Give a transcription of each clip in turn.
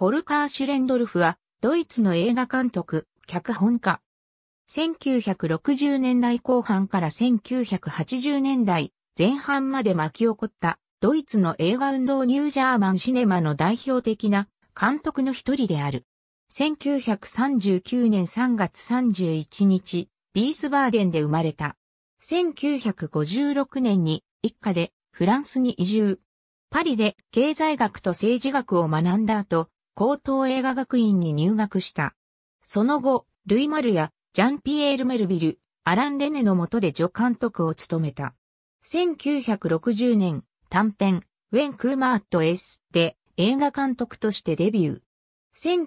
フォルカー・シュレンドルフは、ドイツの映画監督、脚本家。1960年代後半から1980年代前半まで巻き起こったドイツの映画運動ニュージャーマンシネマの代表的な監督の一人である。1939年3月31日、ビースバーデンで生まれた。1956年に一家でフランスに移住。パリで経済学と政治学を学んだ後、高等映画学院に入学した。その後、ルイ・マルやジャン・ピエール・メルビル、アラン・レネの下で助監督を務めた。1960年、短編、ウェン・クーマート・エスで映画監督としてデビュー。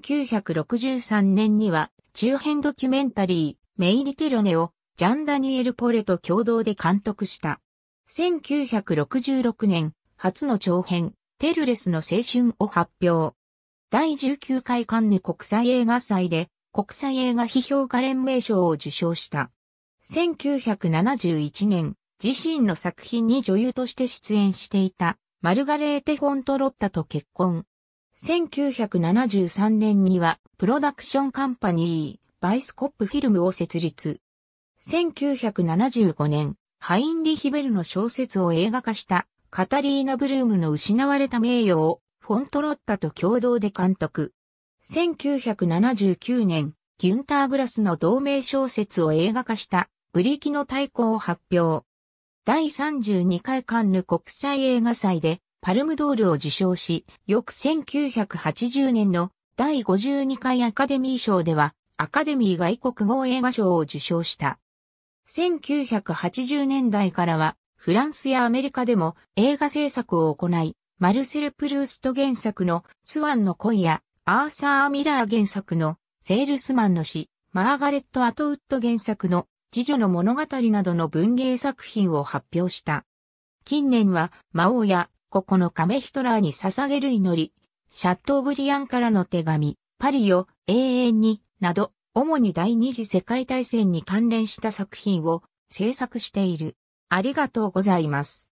1963年には、中編ドキュメンタリー、メイリテロネをジャン・ダニエル・ポレと共同で監督した。1966年、初の長編、テルレスの青春を発表。第19回カンヌ国際映画祭で国際映画批評家連盟賞を受賞した。1971年、自身の作品に女優として出演していたマルガレーテ・フォントロッタと結婚。1973年にはプロダクションカンパニー、バイスコップフィルムを設立。1975年、ハインリヒベルの小説を映画化したカタリーナ・ブルームの失われた名誉をフォントロッタと共同で監督。1979年、ギュンター・グラスの同名小説を映画化したブリキの太鼓を発表。第32回カンヌ国際映画祭でパルムドールを受賞し、翌1980年の第52回アカデミー賞ではアカデミー外国語映画賞を受賞した。1980年代からはフランスやアメリカでも映画制作を行い、マルセル・プルースト原作のスワンの恋や、アーサー・ミラー原作のセールスマンの死、マーガレット・アトウッド原作の次女の物語などの文芸作品を発表した。近年は魔王や9のカメヒトラーに捧げる祈り、シャット・オブリアンからの手紙、パリよ永遠になど、主に第二次世界大戦に関連した作品を制作している。ありがとうございます。